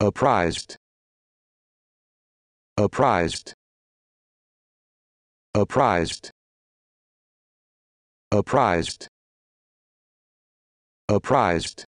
apprised apprised apprised apprised apprised